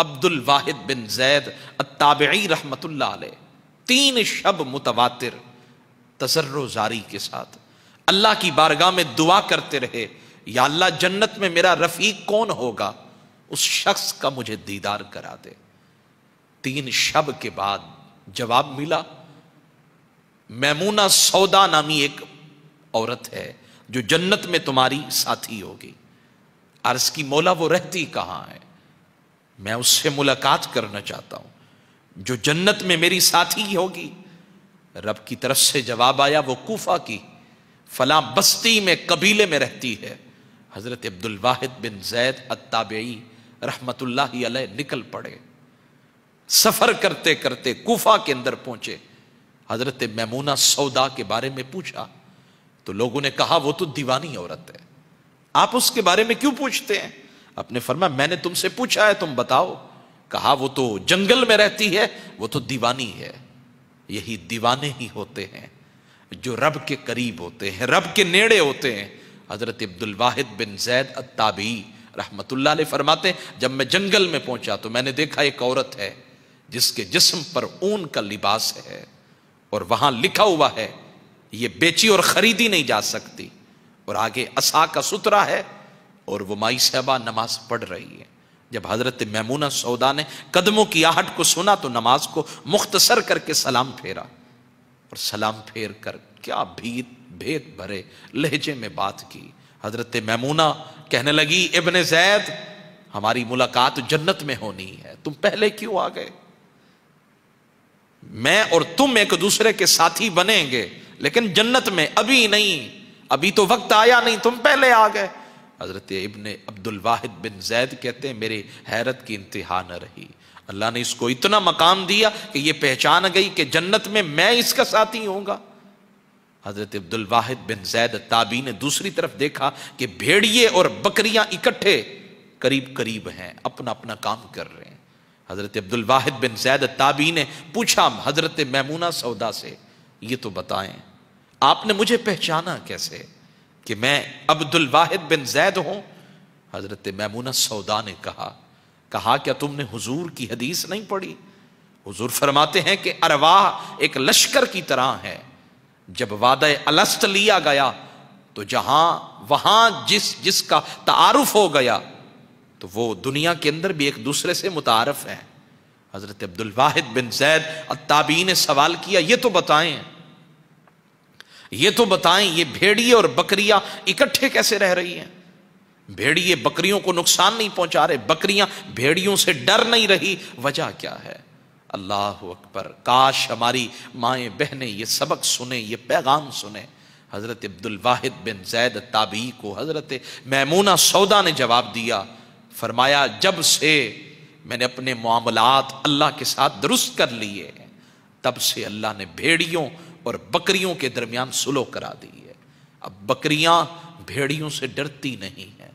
अब्दुल वाहिद बिन जैद अताबी रहमत तीन शब मुतवातिर तजर्र जारी के साथ अल्लाह की बारगाह में दुआ करते रहे या अल्लाह जन्नत में मेरा रफीक कौन होगा उस शख्स का मुझे दीदार करा दे तीन शब के बाद जवाब मिला मैमूना सौदा नामी एक औरत है जो जन्नत में तुम्हारी साथी होगी अर्ज की मौला वो रहती कहां है मैं उससे मुलाकात करना चाहता हूं जो जन्नत में मेरी साथी होगी रब की तरफ से जवाब आया वो कोफा की फला बस्ती में कबीले में रहती है हज़रत अब्दुल वाहिद बिन जैद अताबई रहमतुल्ला निकल पड़े सफ़र करते करते कोफा के अंदर पहुंचे हज़रत मैमूना सौदा के बारे में पूछा तो लोगों ने कहा वो तो दीवानी औरत है आप उसके बारे में क्यों पूछते हैं अपने फरमा मैंने तुमसे पूछा है तुम बताओ कहा वो तो जंगल में रहती है वो तो दीवानी है यही दीवाने ही होते हैं जो रब के करीब होते हैं रब के नेड़े होते हैं हज़रत अब्दुल वाहिद बिन जैद अताबी रहमतुल्ला फरमाते जब मैं जंगल में पहुंचा तो मैंने देखा एक औरत है जिसके जिस्म पर ऊन का लिबास है और वहां लिखा हुआ है ये बेची और खरीदी नहीं जा सकती और आगे असा का सुतरा है और वो माई साहबा नमाज पढ़ रही है जब हज़रत मैमूना सौदा ने कदमों की आहट को सुना तो नमाज को मुख्तसर करके सलाम फेरा और सलाम फेर कर क्या भीत भेद भरे लहजे में बात की हज़रत मैमूना कहने लगी इबन जैद हमारी मुलाकात जन्नत में होनी है तुम पहले क्यों आ गए मैं और तुम एक दूसरे के साथी बनेंगे लेकिन जन्नत में अभी नहीं अभी तो वक्त आया नहीं तुम पहले आ गए हज़रत इबन अब्दुल वाहिद बिन जैद कहते हैं मेरी हैरत की इंतहा न रही अल्लाह ने इसको इतना मकाम दिया कि ये पहचान गई कि जन्नत में मैं इसका साथी होऊंगा हज़रत अब्दुल वाहिद बिन जैद ताबी ने दूसरी तरफ देखा कि भेड़िए और बकरियां इकट्ठे करीब करीब हैं अपना अपना काम कर रहे हैं हज़रत अब्दुल वाहिद बिन जैद ताबी ने पूछा हज़रत ममूना सौदा से ये तो बताएं आपने मुझे पहचाना कैसे कि मैं अब्दुल वाहिद बिन जैद हूं हजरत मैमूना सौदा ने कहा कहा क्या तुमने हुजूर की हदीस नहीं पढ़ी हुजूर फरमाते हैं कि अरवाह एक लश्कर की तरह है जब वाद अलस्त लिया गया तो जहां वहां जिस जिसका तारुफ हो गया तो वो दुनिया के अंदर भी एक दूसरे से मुतारफ है हजरत अब्दुल वाहिद बिन जैद अताबी ने सवाल किया ये तो बताएं ये तो बताएं ये भेड़िए और बकरियां इकट्ठे कैसे रह रही हैं भेड़िए बकरियों को नुकसान नहीं पहुंचा रहे बकरियां भेड़ियों से डर नहीं रही वजह क्या है अल्लाह अकबर काश हमारी माएँ बहनें ये सबक सुने ये पैगाम सुने हज़रत अब्दुल वाहिद बिन जैद ताबी को हज़रत मैमूना सौदा ने जवाब दिया फरमाया जब से मैंने अपने मामलात अल्लाह के साथ दुरुस्त कर लिए तब से अल्लाह ने भेड़ियों और बकरियों के दरमियान सुलो करा दी है अब बकरियां भेड़ियों से डरती नहीं है